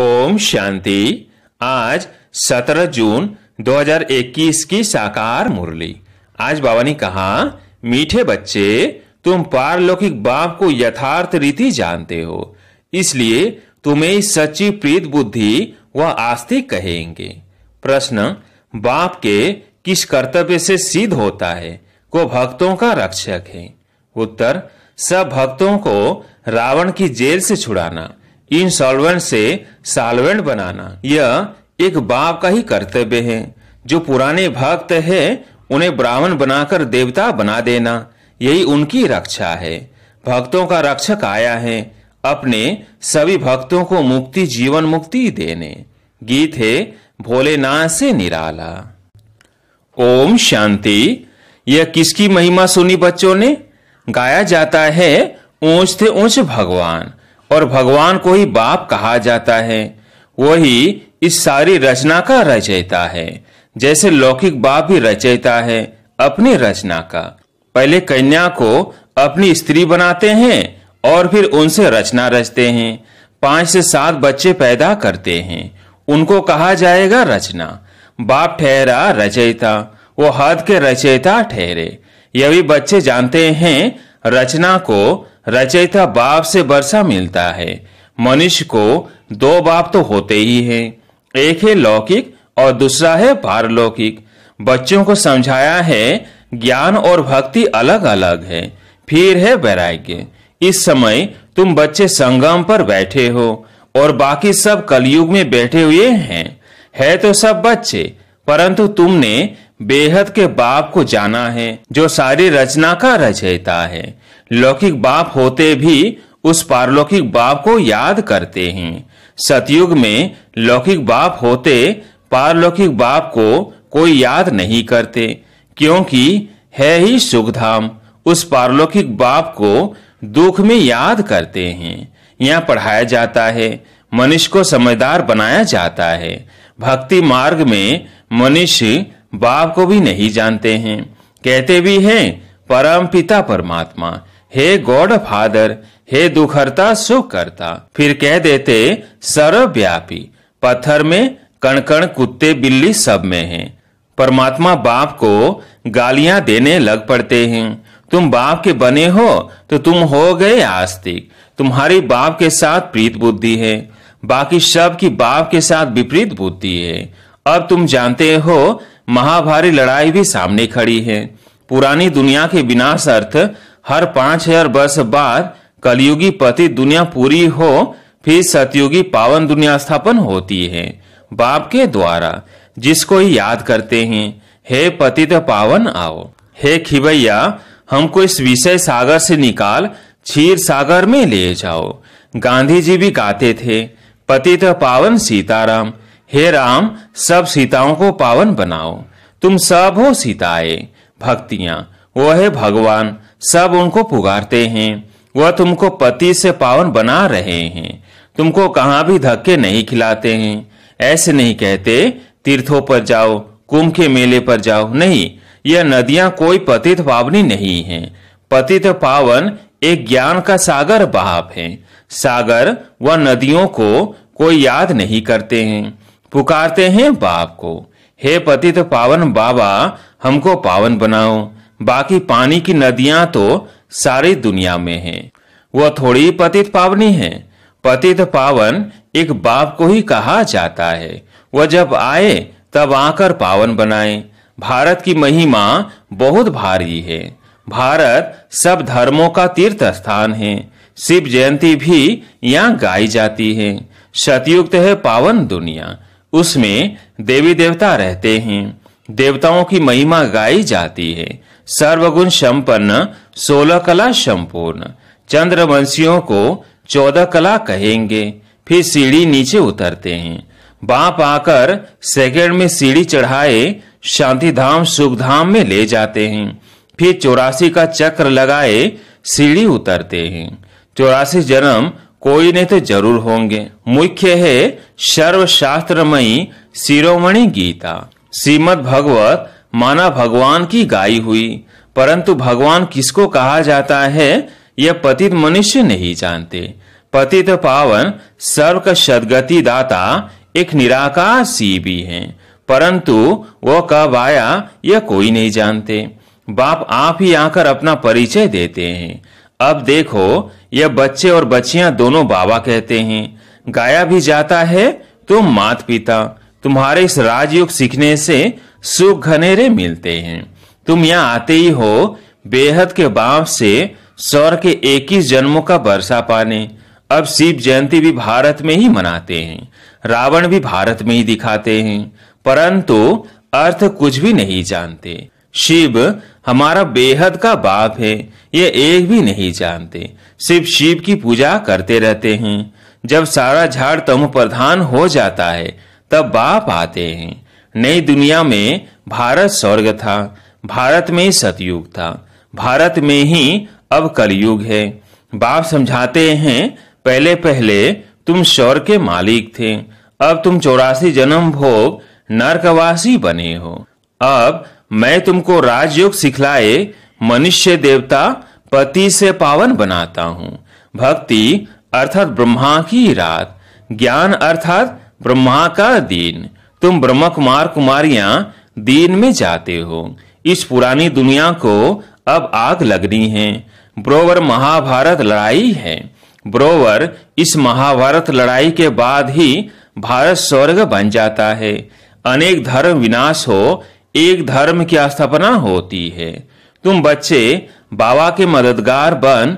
ओम शांति आज 17 जून 2021 की साकार मुरली आज बाबा ने कहा मीठे बच्चे तुम पारलौकिक बाप को यथार्थ रीति जानते हो इसलिए तुम्हें सच्ची प्रीत बुद्धि व आस्तिक कहेंगे प्रश्न बाप के किस कर्तव्य से सिद्ध होता है को भक्तों का रक्षक है उत्तर सब भक्तों को रावण की जेल से छुड़ाना इनसॉल्वेंट से सॉल्वेंट बनाना यह एक बाप का ही कर्तव्य है जो पुराने भक्त है उन्हें ब्राह्मण बनाकर देवता बना देना यही उनकी रक्षा है भक्तों का रक्षक आया है अपने सभी भक्तों को मुक्ति जीवन मुक्ति देने गीत है भोलेनाथ से निराला ओम शांति यह किसकी महिमा सुनी बच्चों ने गाया जाता है ऊंच थे ऊंच भगवान और भगवान को ही बाप कहा जाता है वही इस सारी रचना का रचयिता है जैसे लौकिक बाप भी रचयिता है अपनी रचना का पहले कन्या को अपनी स्त्री बनाते हैं और फिर उनसे रचना रचते हैं पांच से सात बच्चे पैदा करते हैं उनको कहा जाएगा रचना बाप ठहरा रचयिता वो हद के रचयिता ठहरे यही बच्चे जानते हैं रचना को रचयिता बाप से वर्षा मिलता है मनुष्य को दो बाप तो होते ही हैं एक है लौकिक और दूसरा है पारलौकिक बच्चों को समझाया है ज्ञान और भक्ति अलग अलग है फिर है वैराग्य इस समय तुम बच्चे संगम पर बैठे हो और बाकी सब कलयुग में बैठे हुए हैं है तो सब बच्चे परंतु तुमने बेहद के बाप को जाना है जो सारी रचना का रचयिता है लौकिक बाप होते भी उस पारलौकिक बाप को याद करते हैं सतयुग में लौकिक बाप होते पारलौकिक बाप को कोई याद नहीं करते क्योंकि है ही सुखधाम उस पारलौकिक बाप को दुख में याद करते हैं यहाँ पढ़ाया जाता है मनुष्य को समझदार बनाया जाता है भक्ति मार्ग में मनुष्य बाप को भी नहीं जानते हैं कहते भी हैं परम पिता परमात्मा हे गॉड फादर हे दुखरता सुख करता फिर कह देते सर्वव्यापी पत्थर में कणकण कुत्ते बिल्ली सब में हैं परमात्मा बाप को गालियां देने लग पड़ते हैं तुम बाप के बने हो तो तुम हो गए आस्तिक तुम्हारी बाप के साथ प्रीत बुद्धि है बाकी सब की बाप के साथ विपरीत बुद्धि है अब तुम जानते हो महाभारी लड़ाई भी सामने खड़ी है पुरानी दुनिया के विनाश अर्थ हर पांच हजार वर्ष बाद कलयुगी पति दुनिया पूरी हो फिर सतयुगी पावन दुनिया स्थापन होती है बाप के द्वारा जिसको याद करते हैं हे तो पावन आओ हे खिबैया हमको इस विषय सागर से निकाल क्षीर सागर में ले जाओ गांधी जी भी गाते थे तो पावन सीताराम हे राम सब सीताओं को पावन बनाओ तुम सब हो सीताए भक्तियां वो है भगवान सब उनको पुकारते हैं वह तुमको पति से पावन बना रहे हैं तुमको कहाँ भी धक्के नहीं खिलाते हैं ऐसे नहीं कहते तीर्थों पर जाओ कुंभ के मेले पर जाओ नहीं यह नदियां कोई पतित पावनी नहीं है पतित पावन एक ज्ञान का सागर बाप है सागर व नदियों को कोई याद नहीं करते हैं पुकारते हैं बाप को हे पतित पावन बाबा हमको पावन बनाओ बाकी पानी की नदियां तो सारी दुनिया में हैं वह थोड़ी पतित पावनी है पतित पावन एक बाप को ही कहा जाता है वह जब आए तब आकर पावन बनाए भारत की महिमा बहुत भारी है भारत सब धर्मों का तीर्थ स्थान है शिव जयंती भी यहाँ गाई जाती है सतयुक्त है पावन दुनिया उसमें देवी देवता रहते हैं देवताओं की महिमा गाई जाती है सर्वगुण संपन्न सोलह कला संपूर्ण चंद्रवंशियों को चौदह कला कहेंगे फिर सीढ़ी नीचे उतरते हैं बाप आकर सेकेंड में सीढ़ी चढ़ाए शांति धाम सुख धाम में ले जाते हैं फिर चौरासी का चक्र लगाए सीढ़ी उतरते हैं चौरासी जन्म कोई नहीं तो जरूर होंगे मुख्य है सर्व मई शिरोमणि गीता श्रीमद भगवत माना भगवान की गाय हुई परंतु भगवान किसको कहा जाता है यह पतित मनुष्य नहीं जानते पतित पावन सर्व सदगति दाता एक निराकार सी भी है परंतु वह कब आया यह कोई नहीं जानते बाप आप ही आकर अपना परिचय देते हैं अब देखो यह बच्चे और बच्चियां दोनों बाबा कहते हैं गाया भी जाता है तो मात पिता तुम्हारे इस राजयोग सीखने से सुख घनेरे मिलते हैं तुम यहाँ आते ही हो बेहद के बाप से सौर के इक्कीस जन्मों का वर्षा पाने अब शिव जयंती भी भारत में ही मनाते हैं रावण भी भारत में ही दिखाते हैं परंतु अर्थ कुछ भी नहीं जानते शिव हमारा बेहद का बाप है ये एक भी नहीं जानते सिर्फ शिव की पूजा करते रहते हैं जब सारा झाड़ तम प्रधान हो जाता है तब बाप आते हैं नई दुनिया में भारत स्वर्ग था भारत में ही सतयुग था भारत में ही अब कलयुग है बाप समझाते हैं पहले पहले तुम शौर के मालिक थे अब तुम चौरासी जन्म भोग नरकवासी बने हो अब मैं तुमको राजयोग सिखलाए मनुष्य देवता पति से पावन बनाता हूँ भक्ति अर्थात ब्रह्मा की रात ज्ञान अर्थात ब्रह्मा का दिन तुम ब्रह्म कुमार कुमारियां दीन में जाते हो इस पुरानी दुनिया को अब आग लगनी है ब्रोवर महाभारत लड़ाई है ब्रोवर इस महाभारत लड़ाई के बाद ही भारत स्वर्ग बन जाता है अनेक धर्म विनाश हो एक धर्म की स्थापना होती है तुम बच्चे बाबा के मददगार बन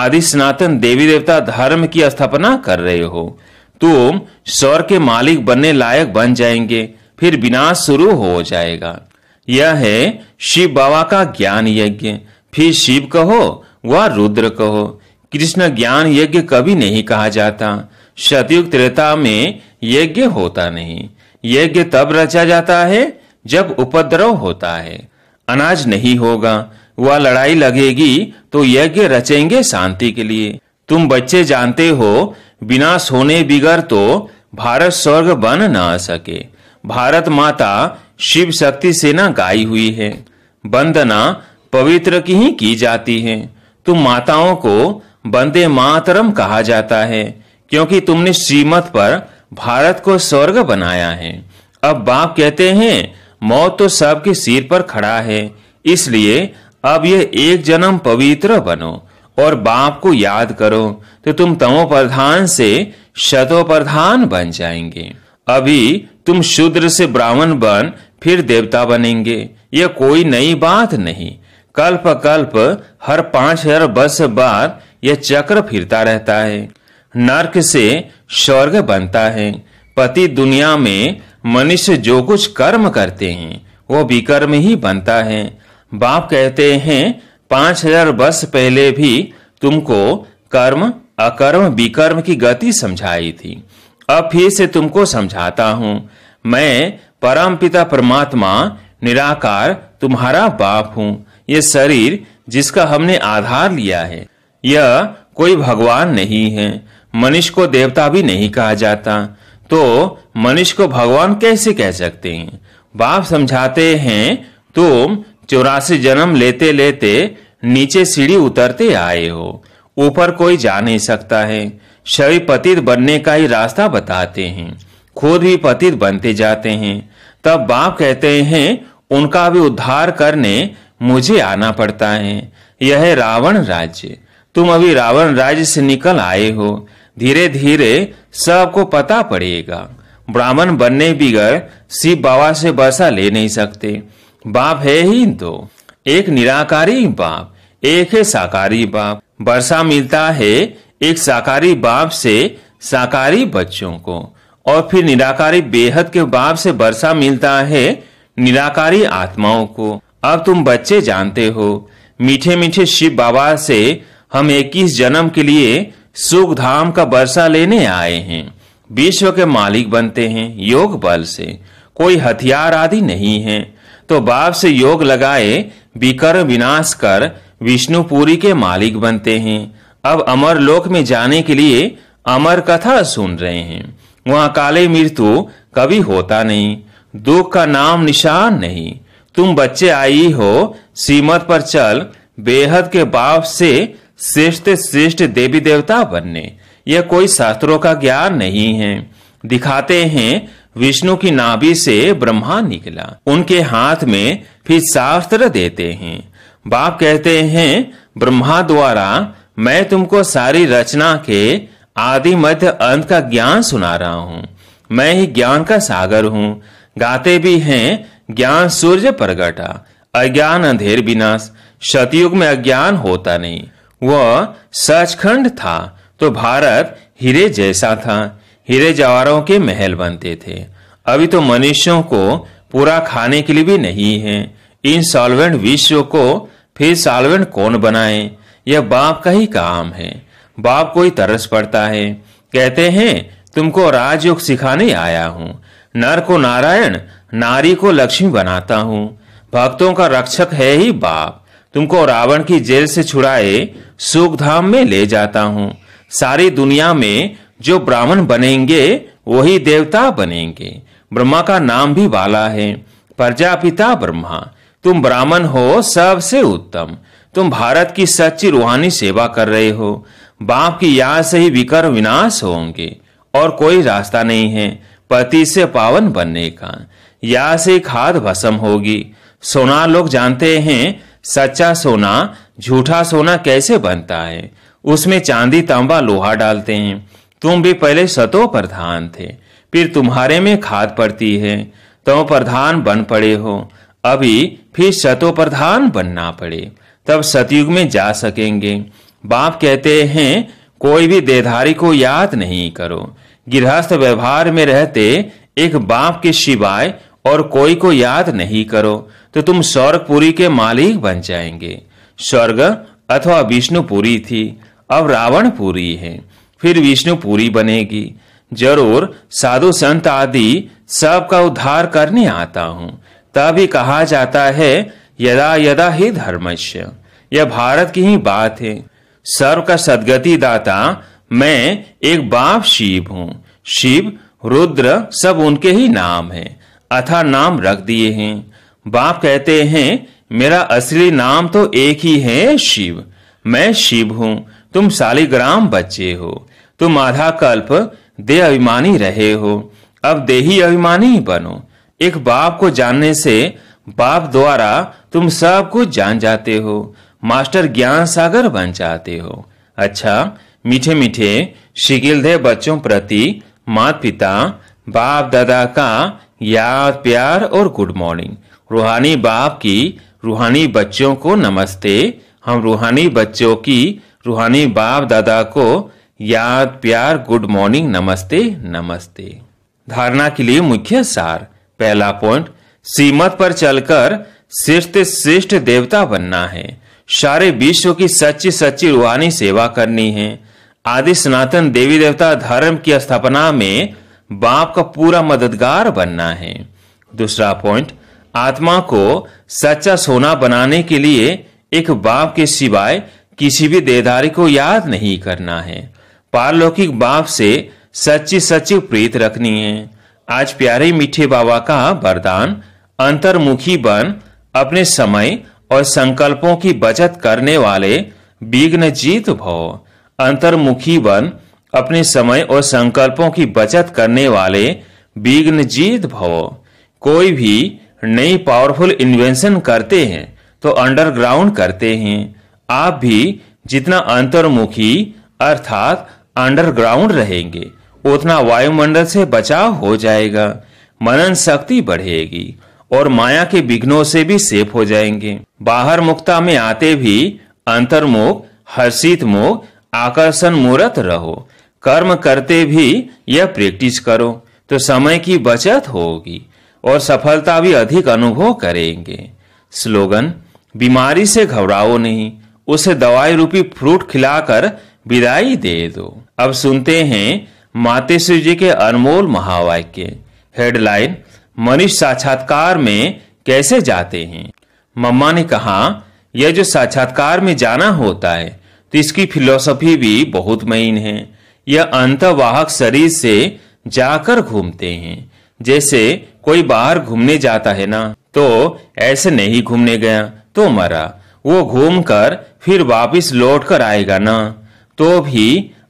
आदि सनातन देवी देवता धर्म की स्थापना कर रहे हो तुम स्वर के मालिक बनने लायक बन जाएंगे फिर विनाश शुरू हो जाएगा यह है शिव बाबा का ज्ञान यज्ञ फिर शिव कहो व रुद्र कहो कृष्ण ज्ञान यज्ञ कभी नहीं कहा जाता सतयुग त्रेता में यज्ञ होता नहीं यज्ञ तब रचा जाता है जब उपद्रव होता है अनाज नहीं होगा वह लड़ाई लगेगी तो यज्ञ रचेंगे शांति के लिए तुम बच्चे जानते हो विनाश होने बिगर तो भारत स्वर्ग बन ना सके भारत माता शिव शक्ति से न गाई हुई है वंदना पवित्र की ही की जाती है तुम माताओं को बंदे मातरम कहा जाता है क्योंकि तुमने श्रीमत पर भारत को स्वर्ग बनाया है अब बाप कहते हैं मौत तो सबके सिर पर खड़ा है इसलिए अब यह एक जन्म पवित्र बनो और बाप को याद करो तो तुम तमोप्रधान से प्रधान बन जाएंगे अभी तुम शूद्र से ब्राह्मण बन फिर देवता बनेंगे यह कोई नई बात नहीं कल्प कल्प हर पांच हजार वर्ष बाद यह चक्र फिरता रहता है नर्क से स्वर्ग बनता है पति दुनिया में मनुष्य जो कुछ कर्म करते हैं वो विकर्म ही बनता है बाप कहते हैं पांच हजार वर्ष पहले भी तुमको कर्म अकर्म विकर्म की गति समझाई थी अब फिर से तुमको समझाता हूँ मैं परम पिता परमात्मा निराकार तुम्हारा बाप हूँ यह शरीर जिसका हमने आधार लिया है यह कोई भगवान नहीं है मनुष्य को देवता भी नहीं कहा जाता तो मनुष्य को भगवान कैसे कह सकते हैं बाप समझाते हैं तुम चौरासी जन्म लेते लेते नीचे सीढ़ी उतरते आए हो ऊपर कोई जा नहीं सकता है शवि पतित बनने का ही रास्ता बताते हैं खुद भी पतित बनते जाते हैं तब बाप कहते हैं उनका भी उद्धार करने मुझे आना पड़ता है यह है रावण राज्य तुम अभी रावण राज्य से निकल आए हो धीरे धीरे सबको पता पड़ेगा ब्राह्मण बनने बिगड़ शिव बाबा से बसा ले नहीं सकते बाप है ही दो एक निराकारी बाप एक है साकारी बाप वर्षा मिलता है एक साकारी बाप से साकारी बच्चों को और फिर निराकारी बेहद के बाप से वर्षा मिलता है निराकारी आत्माओं को अब तुम बच्चे जानते हो मीठे मीठे शिव बाबा से हम इक्कीस जन्म के लिए सुख धाम का वर्षा लेने आए हैं विश्व के मालिक बनते हैं योग बल से कोई हथियार आदि नहीं है तो बाप से योग लगाए विकर विनाश कर विष्णुपुरी के मालिक बनते हैं अब अमर लोक में जाने के लिए अमर कथा सुन रहे हैं वहां काले मृत्यु कभी होता नहीं दुख का नाम निशान नहीं तुम बच्चे आई हो सीमत पर चल बेहद के बाप से श्रेष्ठ श्रेष्ठ देवी देवता बनने यह कोई शास्त्रों का ज्ञान नहीं है दिखाते हैं विष्णु की नाभि से ब्रह्मा निकला उनके हाथ में फिर शास्त्र देते हैं बाप कहते हैं ब्रह्मा द्वारा मैं तुमको सारी रचना के आदि मध्य अंत का ज्ञान सुना रहा हूँ मैं ही ज्ञान का सागर हूँ गाते भी हैं ज्ञान सूर्य प्रगटा अज्ञान अंधेर विनाश शतयुग में अज्ञान होता नहीं वह सचखंड था तो भारत हीरे जैसा था हीरे जवारों के महल बनते थे अभी तो मनुष्यों को पूरा खाने के लिए भी नहीं है इन सॉल्वेंट विश्व को फिर सॉल्वेंट कौन बनाए यह बाप का ही काम है बाप को ही तरस पड़ता है कहते हैं तुमको राजयोग सिखाने आया हूँ नर को नारायण नारी को लक्ष्मी बनाता हूँ भक्तों का रक्षक है ही बाप तुमको रावण की जेल से छुड़ाए सुख धाम में ले जाता हूँ सारी दुनिया में जो ब्राह्मण बनेंगे वही देवता बनेंगे ब्रह्मा का नाम भी बाला है प्रजापिता ब्रह्मा तुम ब्राह्मण हो सबसे उत्तम तुम भारत की सच्ची रूहानी सेवा कर रहे हो बाप की याद से ही विकर विनाश होंगे और कोई रास्ता नहीं है पति से पावन बनने का या से खाद भसम होगी सोना लोग जानते हैं सच्चा सोना झूठा सोना कैसे बनता है उसमें चांदी तांबा लोहा डालते हैं तुम भी पहले सतो प्रधान थे फिर तुम्हारे में खाद पड़ती है तो प्रधान बन पड़े हो अभी फिर सतो प्रधान बनना पड़े तब सतयुग में जा सकेंगे बाप कहते हैं कोई भी देधारी को याद नहीं करो गृहस्थ व्यवहार में रहते एक बाप के सिवाय और कोई को याद नहीं करो तो तुम स्वर्गपुरी के मालिक बन जाएंगे स्वर्ग अथवा विष्णुपुरी थी अब रावणपुरी है फिर विष्णु पूरी बनेगी जरूर साधु संत आदि सबका उद्धार करने आता हूँ तभी कहा जाता है यदा यदा ही धर्मस्य यह भारत की ही बात है सर्व का सदगति दाता मैं एक बाप शिव हूँ शिव रुद्र सब उनके ही नाम है अथा नाम रख दिए हैं बाप कहते हैं मेरा असली नाम तो एक ही है शिव मैं शिव हूँ तुम शालिग्राम बच्चे हो तुम आधा कल्प दे अभिमानी रहे हो अब देही अभिमानी बनो एक बाप को जानने से बाप द्वारा तुम सब कुछ जान जाते हो मास्टर ज्ञान सागर बन जाते हो अच्छा मीठे मीठे दे बच्चों प्रति माता पिता बाप दादा का याद प्यार और गुड मॉर्निंग रूहानी बाप की रूहानी बच्चों को नमस्ते हम रूहानी बच्चों की रूहानी बाप दादा को याद प्यार गुड मॉर्निंग नमस्ते नमस्ते धारणा के लिए मुख्य सार पहला पॉइंट सीमत पर चलकर श्रेष्ठ श्रेष्ठ देवता बनना है सारे विश्व की सच्ची सच्ची रूहानी सेवा करनी है आदि सनातन देवी देवता धर्म की स्थापना में बाप का पूरा मददगार बनना है दूसरा पॉइंट आत्मा को सच्चा सोना बनाने के लिए एक बाप के सिवाय किसी भी देदारी को याद नहीं करना है पारलौकिक बाप से सच्ची सच्ची प्रीत रखनी है आज प्यारे मीठे बाबा का वरदान अंतर्मुखी बन अपने समय और संकल्पों की बचत करने वाले विघ्न जीत भव अंतर्मुखी बन अपने समय और संकल्पों की बचत करने वाले विघ्न जीत भव कोई भी नई पावरफुल इन्वेंशन करते हैं तो अंडरग्राउंड करते हैं आप भी जितना अंतर्मुखी अर्थात अंडरग्राउंड रहेंगे उतना वायुमंडल से बचाव हो जाएगा मनन शक्ति बढ़ेगी और माया के विघ्नों से भी सेफ हो जाएंगे बाहर मुक्ता में आते भी अंतर्मुख हर्षित मुख आकर्षण मूर्त रहो कर्म करते भी यह प्रैक्टिस करो तो समय की बचत होगी और सफलता भी अधिक अनुभव करेंगे स्लोगन बीमारी से घबराओ नहीं उसे दवाई रूपी फ्रूट खिलाकर विदाई दे दो अब सुनते हैं मातेश्वर जी के अनमोल महावाक्य हेडलाइन मनुष्य साक्षात्कार में कैसे जाते हैं मम्मा ने कहा यह जो साक्षात्कार में जाना होता है तो इसकी फिलोसफी भी बहुत महीन है यह अंतवाहक शरीर से जाकर घूमते हैं जैसे कोई बाहर घूमने जाता है ना तो ऐसे नहीं घूमने गया तो मरा वो घूमकर फिर वापस लौट कर आएगा ना तो भी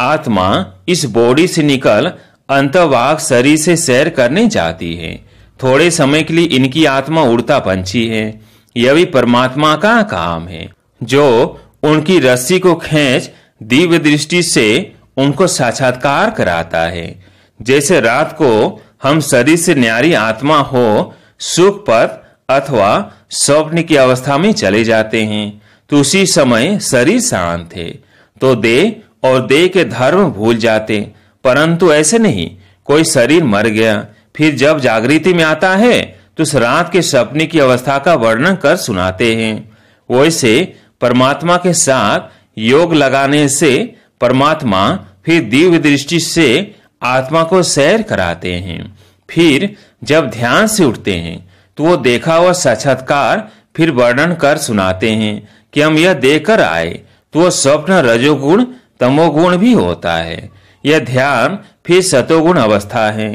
आत्मा इस बॉडी से निकल अंतवाग शरीर से सैर करने जाती है थोड़े समय के लिए इनकी आत्मा उड़ता पंछी है यह भी परमात्मा का काम है जो उनकी रस्सी को खेच दिव्य दृष्टि से उनको साक्षात्कार कराता है जैसे रात को हम शरीर से न्यारी आत्मा हो सुख पथ अथवा स्वप्न की अवस्था में चले जाते हैं तो उसी समय शरीर शांत है तो दे और दे के धर्म भूल जाते परंतु ऐसे नहीं कोई शरीर मर गया फिर जब जागृति में आता है तो उस रात के सपने की अवस्था का वर्णन कर सुनाते हैं वैसे परमात्मा के साथ योग लगाने से परमात्मा फिर दिव्य दृष्टि से आत्मा को सैर कराते हैं फिर जब ध्यान से उठते हैं तो वो देखा हुआ साक्षात्कार फिर वर्णन कर सुनाते हैं कि हम यह देकर आए तो स्वप्न रजोगुण तमोगुण भी होता है यह ध्यान फिर सतोगुण अवस्था है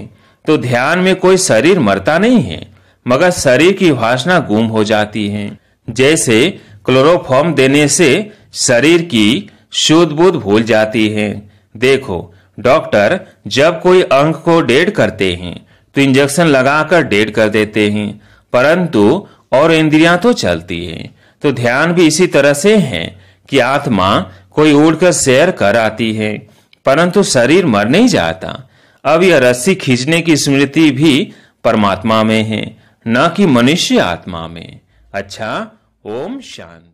तो ध्यान में कोई शरीर मरता नहीं है मगर शरीर की वासना गुम हो जाती है जैसे क्लोरोफॉर्म देने से शरीर की शुद्ध बुद्ध भूल जाती है देखो डॉक्टर जब कोई अंग को डेड करते हैं तो इंजेक्शन लगाकर डेड कर देते हैं परंतु और इंद्रियां तो चलती हैं तो ध्यान भी इसी तरह से है कि आत्मा कोई उड़कर शेयर कर आती है परंतु शरीर मर नहीं जाता अब यह रस्सी खींचने की स्मृति भी परमात्मा में है न कि मनुष्य आत्मा में अच्छा ओम शांति